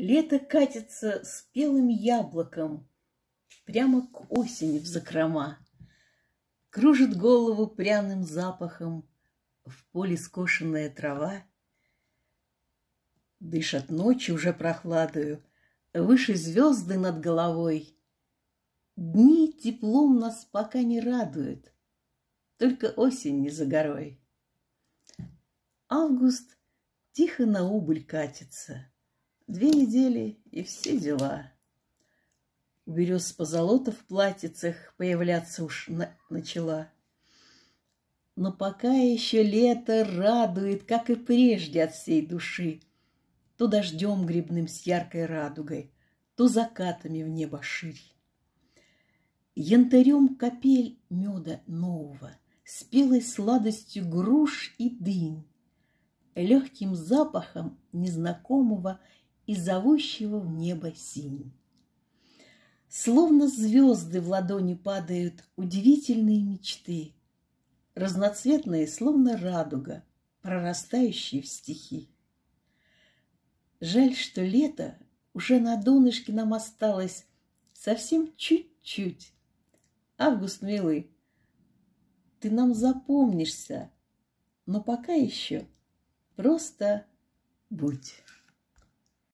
Лето катится спелым яблоком прямо к осени в закрома. Кружит голову пряным запахом в поле скошенная трава. Дышат ночи уже прохладою, выше звезды над головой. Дни теплом нас пока не радуют, только осень не за горой. Август тихо на убыль катится — Две недели и все дела. У берез позолота в платьицах появляться уж на начала. Но пока еще лето радует, как и прежде от всей души. То дождем грибным с яркой радугой, то закатами в небо ширь. Янтарем капель меда нового, спелой сладостью груш и дынь, легким запахом незнакомого и зовущего в небо синь. Словно звезды в ладони падают удивительные мечты, разноцветные, словно радуга, прорастающие в стихи. Жаль, что лето уже на донышке нам осталось совсем чуть-чуть. Август, милый, ты нам запомнишься, но пока еще просто будь.